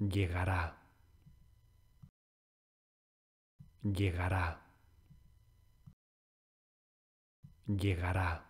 llegará, llegará, llegará.